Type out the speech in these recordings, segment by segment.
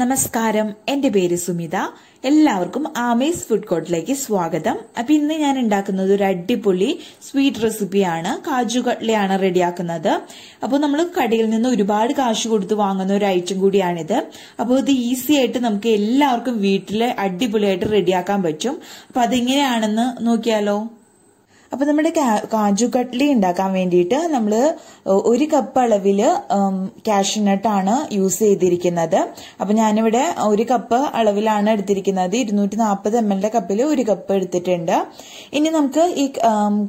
നമസ്കാരം എൻ്റെ പേര് സുമിത എല്ലാവർക്കും ആമേസ് ഫുഡ് കോർട്ടിലേക്ക് സ്വാഗതം അപ്പൊ ഇന്ന് ഞാൻ ഉണ്ടാക്കുന്നത് ഒരു അടിപൊളി സ്വീറ്റ് റെസിപ്പിയാണ് കാജു കട്ലയാണ് റെഡിയാക്കുന്നത് അപ്പോൾ നമ്മൾ കടയിൽ നിന്ന് ഒരുപാട് കാശ് കൊടുത്ത് വാങ്ങുന്ന ഒരു ഐറ്റം കൂടിയാണിത് അപ്പോൾ ഇത് ഈസി ആയിട്ട് നമുക്ക് എല്ലാവർക്കും വീട്ടിൽ അടിപൊളിയായിട്ട് റെഡിയാക്കാൻ പറ്റും അപ്പൊ അതെങ്ങനെയാണെന്ന് നോക്കിയാലോ അപ്പോൾ നമ്മുടെ കാജു കട്ട്ലി ഉണ്ടാക്കാൻ വേണ്ടിയിട്ട് നമ്മൾ ഒരു കപ്പ് അളവിൽ കാഷ്യൂനട്ടാണ് യൂസ് ചെയ്തിരിക്കുന്നത് അപ്പോൾ ഞാനിവിടെ ഒരു കപ്പ് അളവിലാണ് എടുത്തിരിക്കുന്നത് ഇരുന്നൂറ്റി നാൽപ്പത് എം എൽ കപ്പിൽ ഒരു കപ്പ് എടുത്തിട്ടുണ്ട് ഇനി നമുക്ക് ഈ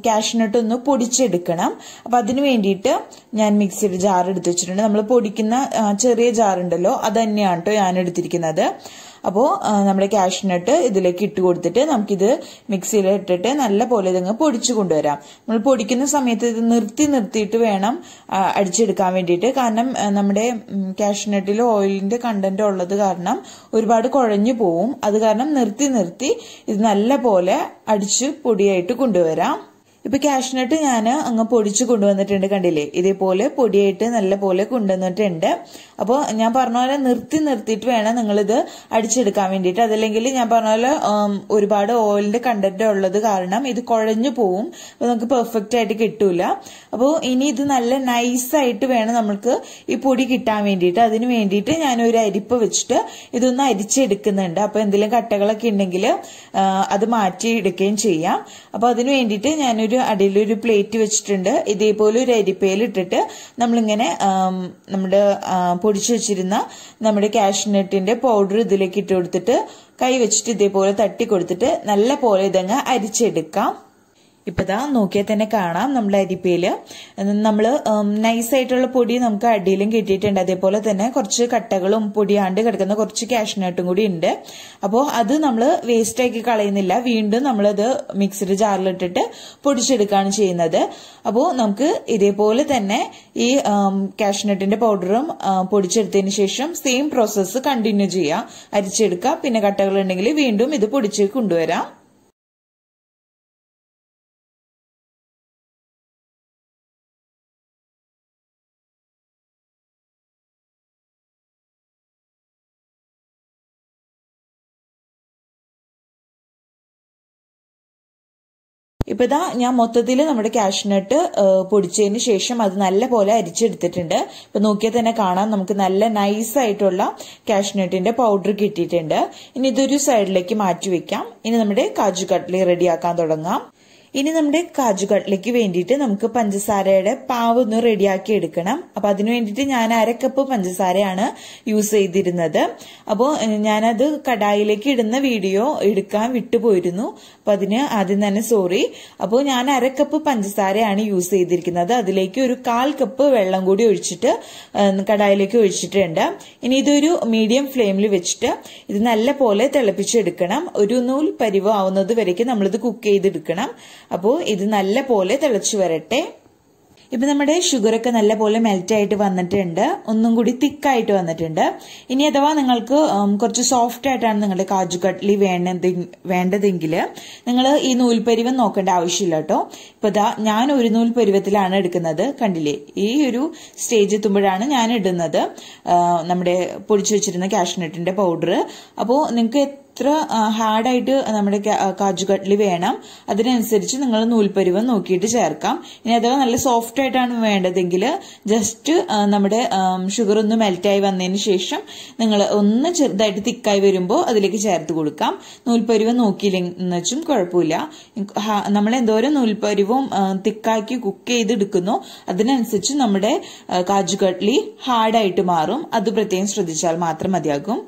കാഷ്യൂനട്ട് ഒന്ന് പൊടിച്ചെടുക്കണം അപ്പോൾ അതിന് വേണ്ടിയിട്ട് ഞാൻ മിക്സിയുടെ ജാർ എടുത്ത് വെച്ചിട്ടുണ്ട് നമ്മൾ പൊടിക്കുന്ന ചെറിയ ജാർ അത് തന്നെയാണ് കേട്ടോ ഞാൻ എടുത്തിരിക്കുന്നത് അപ്പോൾ നമ്മുടെ കാഷ്നട്ട് ഇതിലേക്ക് ഇട്ട് കൊടുത്തിട്ട് നമുക്കിത് മിക്സിയിൽ ഇട്ടിട്ട് നല്ല പോലെ ഇതങ്ങ് പൊടിച്ചു കൊണ്ടുവരാം നമ്മൾ പൊടിക്കുന്ന സമയത്ത് ഇത് നിർത്തി നിർത്തിയിട്ട് വേണം അടിച്ചെടുക്കാൻ വേണ്ടിയിട്ട് കാരണം നമ്മുടെ ക്യാഷിനട്ടിൽ ഓയിലിന്റെ കണ്ടന്റ് ഉള്ളത് കാരണം ഒരുപാട് കുഴഞ്ഞു പോവും അത് കാരണം നിർത്തി നിർത്തി ഇത് നല്ല പോലെ അടിച്ച് പൊടിയായിട്ട് കൊണ്ടുവരാം ഇപ്പൊ കാഷ്നട്ട് ഞാൻ അങ്ങ് പൊടിച്ച് കൊണ്ടുവന്നിട്ടുണ്ട് കണ്ടില്ലേ ഇതേപോലെ പൊടിയായിട്ട് നല്ല പോലെ കൊണ്ടുവന്നിട്ടുണ്ട് അപ്പോൾ ഞാൻ പറഞ്ഞ പോലെ നിർത്തി നിർത്തിയിട്ട് വേണം നിങ്ങളിത് അടിച്ചെടുക്കാൻ വേണ്ടിയിട്ട് അതല്ലെങ്കിൽ ഞാൻ പറഞ്ഞ പോലെ ഒരുപാട് ഓയിലിന്റെ കണ്ടന്റ് ഉള്ളത് കാരണം ഇത് കുഴഞ്ഞു പോവും അപ്പൊ നമുക്ക് പെർഫെക്റ്റ് ആയിട്ട് കിട്ടൂല അപ്പോൾ ഇനി ഇത് നല്ല നൈസായിട്ട് വേണം നമുക്ക് ഈ പൊടി കിട്ടാൻ വേണ്ടിയിട്ട് അതിന് വേണ്ടിയിട്ട് ഞാൻ ഒരു അരിപ്പ് വെച്ചിട്ട് ഇതൊന്ന് അരിച്ചെടുക്കുന്നുണ്ട് അപ്പോൾ എന്തെങ്കിലും കട്ടകളൊക്കെ ഉണ്ടെങ്കിൽ അത് മാറ്റി എടുക്കുകയും ചെയ്യാം അപ്പോൾ അതിന് വേണ്ടിയിട്ട് ഞാനൊരു ഒരു അടിയിലൊരു പ്ലേറ്റ് വെച്ചിട്ടുണ്ട് ഇതേപോലെ ഒരു അരിപ്പയിൽ ഇട്ടിട്ട് നമ്മളിങ്ങനെ നമ്മുടെ പൊടിച്ചു വെച്ചിരുന്ന നമ്മുടെ കാഷ്നട്ടിന്റെ പൗഡർ ഇതിലേക്ക് ഇട്ട് കൊടുത്തിട്ട് കൈ വെച്ചിട്ട് ഇതേപോലെ തട്ടി കൊടുത്തിട്ട് നല്ല പോലെ ഇതങ്ങ് അരിച്ചെടുക്കാം ഇപ്പം ഇതാ നോക്കിയാൽ തന്നെ കാണാം നമ്മുടെ അരിപ്പയിൽ നമ്മൾ നൈസായിട്ടുള്ള പൊടി നമുക്ക് അടിയിലും കിട്ടിയിട്ടുണ്ട് അതേപോലെ തന്നെ കുറച്ച് കട്ടകളും പൊടിയാണ്ട് കിടക്കുന്ന കുറച്ച് കാഷ്നട്ടും കൂടി ഉണ്ട് അപ്പോൾ അത് നമ്മൾ വേസ്റ്റാക്കി കളയുന്നില്ല വീണ്ടും നമ്മളത് മിക്സിഡ് ജാറിലിട്ടിട്ട് പൊടിച്ചെടുക്കുകയാണ് ചെയ്യുന്നത് അപ്പോൾ നമുക്ക് ഇതേപോലെ തന്നെ ഈ കാഷ്നട്ടിന്റെ പൗഡറും പൊടിച്ചെടുത്തതിന് ശേഷം സെയിം പ്രോസസ്സ് കണ്ടിന്യൂ ചെയ്യാം അരിച്ചെടുക്കുക പിന്നെ കട്ടകളുണ്ടെങ്കിൽ വീണ്ടും ഇത് പൊടിച്ച് കൊണ്ടുവരാം ഇപ്പൊ ഇതാ ഞാൻ മൊത്തത്തിൽ നമ്മുടെ കാഷ്നട്ട് പൊടിച്ചതിന് ശേഷം അത് നല്ല പോലെ അരിച്ചെടുത്തിട്ടുണ്ട് ഇപ്പൊ നോക്കിയാൽ തന്നെ കാണാം നമുക്ക് നല്ല നൈസ് ആയിട്ടുള്ള കാഷ്നട്ടിന്റെ പൗഡർ കിട്ടിയിട്ടുണ്ട് ഇനി ഇതൊരു സൈഡിലേക്ക് മാറ്റി വെക്കാം ഇനി നമ്മുടെ കാജു കട്ട്ലി റെഡിയാക്കാൻ തുടങ്ങാം ഇനി നമ്മുടെ കാജുകളിലേക്ക് വേണ്ടിയിട്ട് നമുക്ക് പഞ്ചസാരയുടെ പാവ് ഒന്ന് റെഡിയാക്കി എടുക്കണം അപ്പൊ അതിനു വേണ്ടിയിട്ട് ഞാൻ അരക്കപ്പ് കപ്പ് പഞ്ചസാരയാണ് യൂസ് ചെയ്തിരുന്നത് അപ്പോൾ ഞാനത് കടായിലേക്ക് ഇടുന്ന വീഡിയോ എടുക്കാൻ വിട്ടുപോയിരുന്നു അപ്പൊ അതിന് ആദ്യം തന്നെ സോറി അപ്പോൾ ഞാൻ അരക്കപ്പ് കപ്പ് പഞ്ചസാരയാണ് യൂസ് ചെയ്തിരിക്കുന്നത് അതിലേക്ക് ഒരു കാൽ കപ്പ് വെള്ളം കൂടി ഒഴിച്ചിട്ട് കടായിലേക്ക് ഒഴിച്ചിട്ടുണ്ട് ഇനി ഇതൊരു മീഡിയം ഫ്ലെയിമിൽ വെച്ചിട്ട് ഇത് നല്ല പോലെ തിളപ്പിച്ചെടുക്കണം ഒരു നൂൽ ആവുന്നത് വരയ്ക്ക് നമ്മളിത് കുക്ക് ചെയ്തെടുക്കണം അപ്പോൾ ഇത് നല്ല പോലെ തിളച്ചു വരട്ടെ ഇപ്പം നമ്മുടെ ഷുഗറൊക്കെ നല്ല പോലെ മെൽറ്റായിട്ട് വന്നിട്ടുണ്ട് ഒന്നും കൂടി തിക്കായിട്ട് വന്നിട്ടുണ്ട് ഇനി അഥവാ നിങ്ങൾക്ക് കുറച്ച് സോഫ്റ്റ് ആയിട്ടാണ് നിങ്ങളുടെ കാജു കട്ട്ലി വേണ്ടത് വേണ്ടതെങ്കിൽ നിങ്ങൾ ഈ നൂൽ നോക്കേണ്ട ആവശ്യമില്ല കേട്ടോ ഇപ്പം ഇതാ ഞാൻ ഒരു നൂൽ എടുക്കുന്നത് കണ്ടില്ലേ ഈ ഒരു സ്റ്റേജ് എത്തുമ്പോഴാണ് ഞാൻ ഇടുന്നത് നമ്മുടെ പൊടിച്ചു വെച്ചിരുന്ന കാഷ്നട്ടിൻ്റെ പൗഡർ അപ്പോൾ നിങ്ങൾക്ക് എത്ര ഹാർഡായിട്ട് നമ്മുടെ കാജു കട്ട്ലി വേണം അതിനനുസരിച്ച് നിങ്ങൾ നൂൽപ്പരിവ് നോക്കിയിട്ട് ചേർക്കാം ഇനി അഥവാ നല്ല സോഫ്റ്റ് ആയിട്ടാണ് വേണ്ടതെങ്കിൽ ജസ്റ്റ് നമ്മുടെ ഷുഗർ ഒന്ന് മെൽറ്റായി വന്നതിന് ശേഷം നിങ്ങൾ ഒന്ന് ചെറുതായിട്ട് തിക്കായി വരുമ്പോൾ അതിലേക്ക് ചേർത്ത് കൊടുക്കാം നൂൽപ്പരിവ് നോക്കിയില്ലെന്ന് വെച്ചും കുഴപ്പമില്ല നമ്മൾ എന്തോരം നൂൽപ്പരിവും തിക്കാക്കി കുക്ക് ചെയ്തെടുക്കുന്നു അതിനനുസരിച്ച് നമ്മുടെ കാജു കട്ട്ലി ഹാർഡായിട്ട് മാറും അത് പ്രത്യേകം ശ്രദ്ധിച്ചാൽ മാത്രം മതിയാകും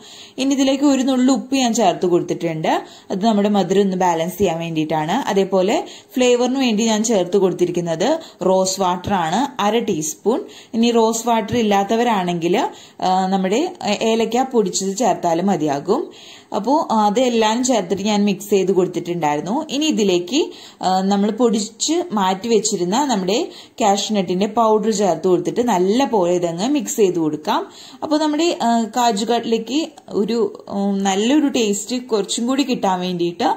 ഇനി ഇതിലേക്ക് ഒരു നുള്ളു ഉപ്പ് ഞാൻ ചേർത്ത് ചേർത്ത് കൊടുത്തിട്ടുണ്ട് അത് നമ്മുടെ മധുരം ഒന്ന് ബാലൻസ് ചെയ്യാൻ വേണ്ടിയിട്ടാണ് അതേപോലെ ഫ്ലേവറിന് വേണ്ടി ഞാൻ ചേർത്ത് കൊടുത്തിരിക്കുന്നത് റോസ് വാട്ടർ ആണ് അര ടീസ്പൂൺ ഇനി റോസ് വാട്ടർ ഇല്ലാത്തവരാണെങ്കിൽ നമ്മുടെ ഏലക്ക പൊടിച്ചത് ചേർത്താലും മതിയാകും അപ്പോൾ അതെല്ലാം ചേർത്തിട്ട് ഞാൻ മിക്സ് ചെയ്ത് കൊടുത്തിട്ടുണ്ടായിരുന്നു ഇനി ഇതിലേക്ക് നമ്മൾ പൊടിച്ച് മാറ്റി വെച്ചിരുന്ന നമ്മുടെ കാഷ്നട്ടിന്റെ പൗഡർ ചേർത്ത് കൊടുത്തിട്ട് നല്ല പോലെ ഇതങ്ങ് മിക്സ് ചെയ്ത് കൊടുക്കാം അപ്പോൾ നമ്മുടെ കാജു കട്ടിലേക്ക് ഒരു നല്ലൊരു ടേസ്റ്റ് കുറച്ചും കൂടി കിട്ടാൻ വേണ്ടിയിട്ട്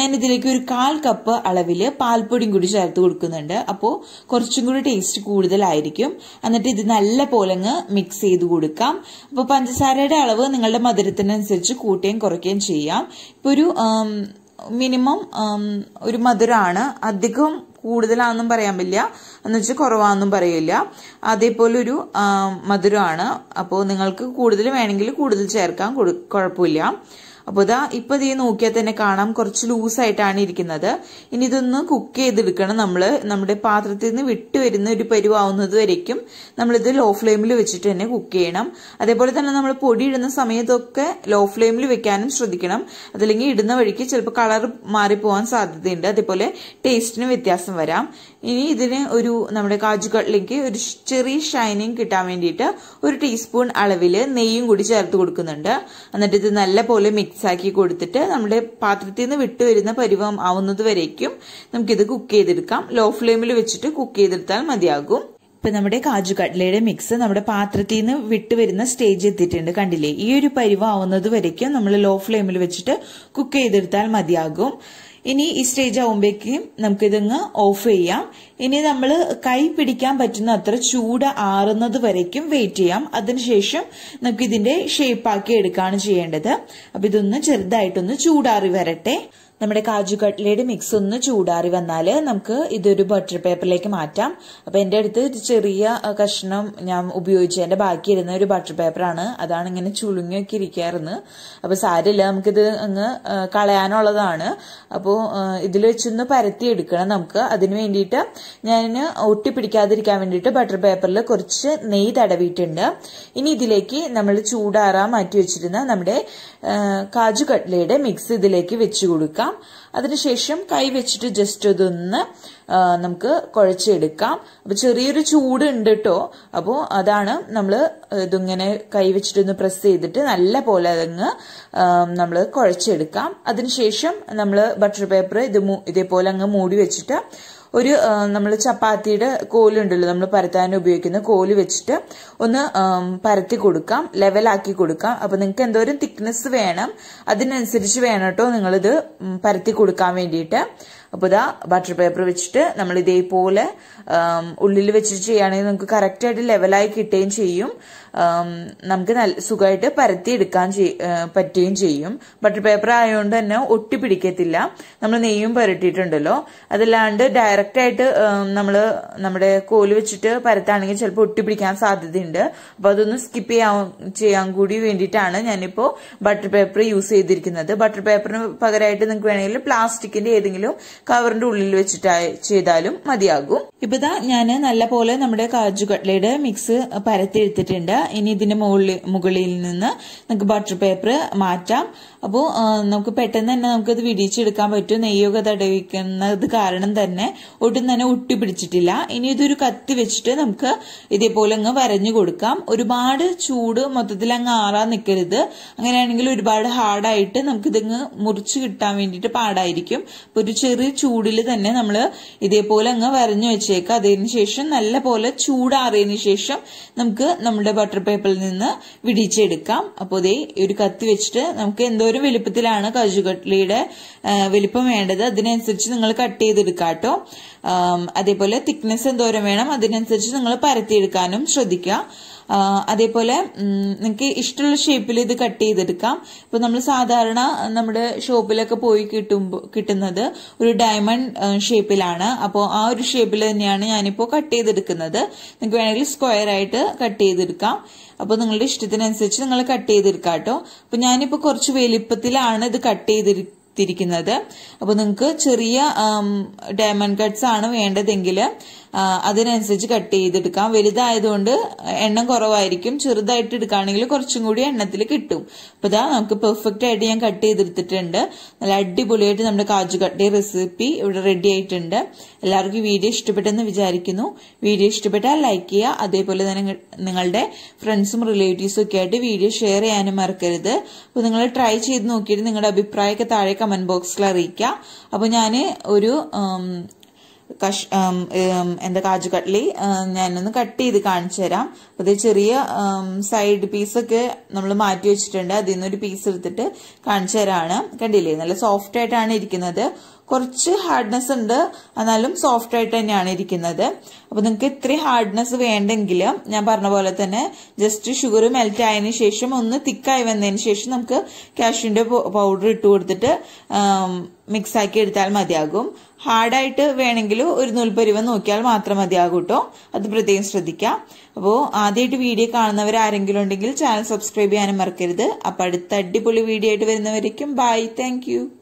ഞാൻ ഇതിലേക്ക് ഒരു കാൽ കപ്പ് അളവിൽ പാൽപ്പൊടിയും കൂടി ചേർത്ത് കൊടുക്കുന്നുണ്ട് അപ്പോൾ കുറച്ചും കൂടി ടേസ്റ്റ് കൂടുതലായിരിക്കും എന്നിട്ട് ഇത് നല്ല പോലെ മിക്സ് ചെയ്ത് കൊടുക്കാം അപ്പോൾ പഞ്ചസാരയുടെ അളവ് നിങ്ങളുടെ മധുരത്തിനനുസരിച്ച് കൂട്ടിയും കുറയ്ക്കും കഴിക്കുകയും ചെയ്യാം ഇപ്പൊ ഒരു മിനിമം ഒരു മധുരമാണ് അധികം കൂടുതലാണെന്നും പറയാൻ പറ്റില്ല എന്ന് വെച്ചാൽ കുറവാണെന്നും പറയില്ല അതേപോലെ ഒരു മധുരമാണ് അപ്പോൾ നിങ്ങൾക്ക് കൂടുതൽ വേണമെങ്കിൽ കൂടുതൽ ചേർക്കാം കുഴപ്പമില്ല അപ്പോൾ ഇതാ ഇപ്പോൾ ഇത് നോക്കിയാൽ തന്നെ കാണാം കുറച്ച് ലൂസായിട്ടാണ് ഇരിക്കുന്നത് ഇനി ഇതൊന്ന് കുക്ക് ചെയ്തെടുക്കണം നമ്മൾ നമ്മുടെ പാത്രത്തിൽ നിന്ന് വിട്ടു വരുന്ന ഒരു പരുവാവുന്നത് വരയ്ക്കും നമ്മളിത് ലോ ഫ്ലെയിമിൽ വെച്ചിട്ട് തന്നെ കുക്ക് ചെയ്യണം അതേപോലെ തന്നെ നമ്മൾ പൊടി ഇടുന്ന സമയത്തൊക്കെ ലോ ഫ്ലെയിമിൽ വെക്കാനും ശ്രദ്ധിക്കണം അതല്ലെങ്കിൽ ഇടുന്ന വഴിക്ക് ചിലപ്പോൾ കളർ മാറിപ്പോവാൻ സാധ്യതയുണ്ട് അതേപോലെ ടേസ്റ്റിന് വ്യത്യാസം വരാം ഇനി ഇതിന് ഒരു നമ്മുടെ കാജു കട്ട്ലിക്ക് ഒരു ചെറിയ ഷൈനിങ് കിട്ടാൻ വേണ്ടിയിട്ട് ഒരു ടീസ്പൂൺ അളവിൽ നെയ്യും കൂടി ചേർത്ത് കൊടുക്കുന്നുണ്ട് എന്നിട്ട് ഇത് നല്ല പോലെ മിക്സ് ആക്കി കൊടുത്തിട്ട് നമ്മുടെ പാത്രത്തിൽ നിന്ന് വിട്ടു വരുന്ന പരിവം ആവുന്നത് വരേക്കും നമുക്കിത് കുക്ക് ചെയ്തെടുക്കാം ലോ ഫ്ലെയിമിൽ വെച്ചിട്ട് കുക്ക് ചെയ്തെടുത്താൽ മതിയാകും ഇപ്പൊ നമ്മുടെ കാജു കട്ട്ലയുടെ മിക്സ് നമ്മുടെ പാത്രത്തിൽ നിന്ന് വിട്ട് വരുന്ന സ്റ്റേജ് എത്തിയിട്ടുണ്ട് കണ്ടില്ലേ ഈ ഒരു പരിവാവുന്നത് വരയ്ക്കും നമ്മൾ ലോ ഫ്ലെയിമിൽ വെച്ചിട്ട് കുക്ക് ചെയ്തെടുത്താൽ മതിയാകും ഇനി ഈ സ്റ്റേജ് ആവുമ്പോഴേക്കും നമുക്കിതങ്ങ് ഓഫ് ചെയ്യാം ഇനി നമ്മൾ കൈ പിടിക്കാൻ പറ്റുന്ന അത്ര ചൂട് ആറുന്നത് വരേക്കും വെയിറ്റ് ചെയ്യാം അതിനുശേഷം നമുക്കിതിന്റെ ഷേപ്പ് ഷേപ്പാക്കി എടുക്കുകയാണ് ചെയ്യേണ്ടത് അപ്പൊ ഇതൊന്ന് ചെറുതായിട്ടൊന്ന് ചൂടാറി വരട്ടെ നമ്മുടെ കാജു കട്ട്ലയുടെ മിക്സ് ഒന്ന് ചൂടാറി വന്നാൽ നമുക്ക് ഇതൊരു ബട്ടർ പേപ്പറിലേക്ക് മാറ്റാം അപ്പോൾ എൻ്റെ അടുത്ത് ഒരു ചെറിയ കഷ്ണം ഞാൻ ബാക്കി ബാക്കിയിരുന്ന ഒരു ബട്ടർ പേപ്പറാണ് അതാണ് ഇങ്ങനെ ചുളുങ്ങിയൊക്കെ ഇരിക്കാറുന്ന് അപ്പോൾ സാരില്ല നമുക്കിത് അങ്ങ് കളയാനുള്ളതാണ് അപ്പോൾ ഇതിൽ വെച്ചൊന്ന് പരത്തി എടുക്കണം നമുക്ക് അതിന് വേണ്ടിയിട്ട് ഞാൻ ഒട്ടിപ്പിടിക്കാതിരിക്കാൻ വേണ്ടിയിട്ട് ബട്ടർ പേപ്പറിൽ കുറച്ച് നെയ്യ് തടവിയിട്ടുണ്ട് ഇനി ഇതിലേക്ക് നമ്മൾ ചൂടാറാൻ മാറ്റി വെച്ചിരുന്ന നമ്മുടെ കാജു കട്ട്ലയുടെ മിക്സ് ഇതിലേക്ക് വെച്ച് കൊടുക്കാം എടുക്കാം അതിനുശേഷം കൈവച്ചിട്ട് ജസ്റ്റ് ഇതൊന്ന് നമുക്ക് കുഴച്ചെടുക്കാം അപ്പൊ ചെറിയൊരു ചൂട് ഉണ്ട് കേട്ടോ അപ്പോ അതാണ് നമ്മൾ ഇതിങ്ങനെ കൈവച്ചിട്ടൊന്ന് പ്രസ് ചെയ്തിട്ട് നല്ല പോലെ അതങ്ങ് നമ്മൾ കുഴച്ചെടുക്കാം അതിനുശേഷം നമ്മൾ ബട്ടർ പേപ്പർ ഇത് ഇതേപോലെ അങ്ങ് മൂടി വെച്ചിട്ട് ഒരു നമ്മൾ ചപ്പാത്തിയുടെ കോലുണ്ടല്ലോ നമ്മൾ പരത്താൻ ഉപയോഗിക്കുന്ന കോല് വെച്ചിട്ട് ഒന്ന് പരത്തി കൊടുക്കാം ലെവലാക്കി കൊടുക്കാം അപ്പോൾ നിങ്ങൾക്ക് എന്തോരം തിക്നെസ് വേണം അതിനനുസരിച്ച് വേണം കേട്ടോ നിങ്ങളിത് പരത്തി കൊടുക്കാൻ വേണ്ടിയിട്ട് അപ്പോൾ ഇതാ ബട്ടർ പേപ്പർ വെച്ചിട്ട് നമ്മൾ ഇതേപോലെ ഉള്ളിൽ വെച്ചിട്ട് ചെയ്യുകയാണെങ്കിൽ നമുക്ക് കറക്റ്റായിട്ട് ലെവലായി കിട്ടുകയും ചെയ്യും നമുക്ക് നല്ല സുഖമായിട്ട് പരത്തി എടുക്കാൻ പറ്റുകയും ചെയ്യും ബട്ടർ പേപ്പർ ആയതുകൊണ്ട് തന്നെ ഒട്ടി പിടിക്കത്തില്ല നമ്മൾ നെയ്യും പുരട്ടിയിട്ടുണ്ടല്ലോ അതല്ലാണ്ട് ഡയറക്റ്റ് ആയിട്ട് നമ്മൾ നമ്മുടെ കോല് വെച്ചിട്ട് പരത്താണെങ്കിൽ ചിലപ്പോൾ ഒട്ടി പിടിക്കാൻ സാധ്യതയുണ്ട് അപ്പോൾ അതൊന്ന് സ്കിപ്പ് ചെയ്യാൻ ചെയ്യാൻ കൂടി വേണ്ടിയിട്ടാണ് ഞാനിപ്പോൾ ബട്ടർ പേപ്പർ യൂസ് ചെയ്തിരിക്കുന്നത് ബട്ടർ പേപ്പറിന് പകരമായിട്ട് നിങ്ങൾക്ക് വേണമെങ്കിൽ പ്ലാസ്റ്റിക്കിന്റെ ഏതെങ്കിലും കവറിന്റെ ഉള്ളിൽ വെച്ചിട്ട് ചെയ്താലും മതിയാകും ഇപ്പതാ ഞാൻ നല്ല പോലെ നമ്മുടെ കാജു കട്ലയുടെ മിക്സ് പരത്തിയെടുത്തിട്ടുണ്ട് ഇനി ഇതിന്റെ മുകളിൽ മുകളിൽ നിന്ന് നമുക്ക് ബട്ടർ പേപ്പർ മാറ്റാം അപ്പോൾ നമുക്ക് പെട്ടെന്ന് തന്നെ നമുക്ക് നമുക്കത് വിടിയിച്ചെടുക്കാൻ പറ്റും നെയ്യൊക്കെ തടവിക്കുന്നത് കാരണം തന്നെ ഒട്ടും തന്നെ ഒട്ടി പിടിച്ചിട്ടില്ല ഇനി ഇതൊരു കത്തി വെച്ചിട്ട് നമുക്ക് ഇതേപോലെ അങ്ങ് വരഞ്ഞു കൊടുക്കാം ഒരുപാട് ചൂട് മൊത്തത്തിൽ അങ്ങ് ആറാൻ നിൽക്കരുത് അങ്ങനെയാണെങ്കിൽ ഒരുപാട് ഹാർഡായിട്ട് നമുക്കിതങ്ങ് മുറിച്ച് കിട്ടാൻ വേണ്ടിയിട്ട് പാടായിരിക്കും ഒരു ചെറിയ ഒരു ചൂടിൽ തന്നെ നമ്മൾ ഇതേപോലെ അങ്ങ് വരഞ്ഞു വെച്ചേക്കുക അതിന് ശേഷം നല്ല പോലെ ചൂടാറിയതിന് ശേഷം നമുക്ക് നമ്മുടെ ബട്ടർ പേപ്പറിൽ നിന്ന് വിടിച്ചെടുക്കാം അപ്പോൾ ഇതേ ഒരു കത്തി വെച്ചിട്ട് നമുക്ക് എന്തോരം വലിപ്പത്തിലാണ് കാജു കട്ലിയുടെ വലിപ്പം വേണ്ടത് അതിനനുസരിച്ച് നിങ്ങൾ കട്ട് ചെയ്തെടുക്കാം കേട്ടോ അതേപോലെ തിക്നെസ് എന്തോരം വേണം അതിനനുസരിച്ച് നിങ്ങൾ പരത്തിയെടുക്കാനും ശ്രദ്ധിക്കുക അതേപോലെ നിങ്ങൾക്ക് ഇഷ്ടമുള്ള ഷേപ്പിൽ ഇത് കട്ട് ചെയ്തെടുക്കാം ഇപ്പൊ നമ്മൾ സാധാരണ നമ്മുടെ ഷോപ്പിലൊക്കെ പോയി കിട്ടുമ്പോൾ കിട്ടുന്നത് ഒരു ഡയമണ്ട് ഷേപ്പിലാണ് അപ്പോൾ ആ ഒരു ഷേപ്പിൽ തന്നെയാണ് ഞാനിപ്പോൾ കട്ട് ചെയ്തെടുക്കുന്നത് നിങ്ങൾക്ക് വേണമെങ്കിൽ സ്ക്വയർ ആയിട്ട് കട്ട് ചെയ്തെടുക്കാം അപ്പോൾ നിങ്ങളുടെ ഇഷ്ടത്തിനനുസരിച്ച് നിങ്ങൾ കട്ട് ചെയ്തെടുക്കാം കേട്ടോ അപ്പോൾ ഞാനിപ്പോൾ കുറച്ച് വലിപ്പത്തിലാണ് ഇത് കട്ട് ചെയ്തിരിക്കുന്നത് ത്തിരിക്കുന്നത് അപ്പോൾ നിങ്ങൾക്ക് ചെറിയ ഡയമണ്ട് കട്ട്സ് ആണ് വേണ്ടതെങ്കിൽ അതിനനുസരിച്ച് കട്ട് ചെയ്തെടുക്കാം വലുതായതുകൊണ്ട് എണ്ണം കുറവായിരിക്കും ചെറുതായിട്ട് എടുക്കുകയാണെങ്കിൽ കുറച്ചും കൂടി എണ്ണത്തിൽ കിട്ടും അപ്പോൾ ഇതാ നമുക്ക് പെർഫെക്റ്റ് ആയിട്ട് ഞാൻ കട്ട് ചെയ്തെടുത്തിട്ടുണ്ട് നല്ല അടിപൊളിയായിട്ട് നമ്മുടെ കാജു കട്ടി റെസിപ്പി ഇവിടെ റെഡി ആയിട്ടുണ്ട് എല്ലാവർക്കും വീഡിയോ ഇഷ്ടപ്പെട്ടെന്ന് വിചാരിക്കുന്നു വീഡിയോ ഇഷ്ടപ്പെട്ടാൽ ലൈക്ക് ചെയ്യുക അതേപോലെ തന്നെ നിങ്ങളുടെ ഫ്രണ്ട്സും റിലേറ്റീവ്സും ഒക്കെ ആയിട്ട് വീഡിയോ ഷെയർ ചെയ്യാനും മറക്കരുത് അപ്പോൾ നിങ്ങൾ ട്രൈ ചെയ്ത് നോക്കിയിട്ട് നിങ്ങളുടെ അഭിപ്രായമൊക്കെ താഴെ കമന്റ് ബോക്സിൽ അറിയിക്കുക അപ്പോൾ ഞാൻ ഒരു കഷ് എന്താ കാജു കട്ട്ലി ഞാനൊന്ന് കട്ട് ചെയ്ത് കാണിച്ചു തരാം അത് ചെറിയ സൈഡ് പീസൊക്കെ നമ്മൾ മാറ്റി വെച്ചിട്ടുണ്ട് അതിൽ നിന്നൊരു പീസ് എടുത്തിട്ട് കാണിച്ചു തരാണ് കണ്ടില്ലേ നല്ല സോഫ്റ്റ് ആയിട്ടാണ് ഇരിക്കുന്നത് കുറച്ച് ഹാർഡ്നെസ് ഉണ്ട് എന്നാലും സോഫ്റ്റ് ആയിട്ട് തന്നെയാണ് ഇരിക്കുന്നത് അപ്പൊ നിങ്ങൾക്ക് ഇത്രയും ഹാർഡ്നെസ് വേണ്ടെങ്കിലും ഞാൻ പറഞ്ഞ പോലെ തന്നെ ജസ്റ്റ് ഷുഗർ മെൽറ്റ് ആയതിനു ശേഷം ഒന്ന് തിക്കായി വന്നതിന് ശേഷം നമുക്ക് കാഷ്യൂന്റെ പൗഡർ ഇട്ട് കൊടുത്തിട്ട് മിക്സ് ആക്കി എടുത്താൽ മതിയാകും ഹാർഡായിട്ട് വേണമെങ്കിൽ ഒരു നൂൽപ്പരുവ നോക്കിയാൽ മാത്രം മതിയാകും കേട്ടോ അത് പ്രത്യേകം ശ്രദ്ധിക്കാം അപ്പോൾ ആദ്യമായിട്ട് വീഡിയോ കാണുന്നവർ ആരെങ്കിലും ഉണ്ടെങ്കിൽ ചാനൽ സബ്സ്ക്രൈബ് ചെയ്യാനും മറക്കരുത് അപ്പോൾ അടുത്ത അടിപൊളി വീഡിയോ ആയിട്ട് വരുന്നവരേക്കും ബൈ താങ്ക്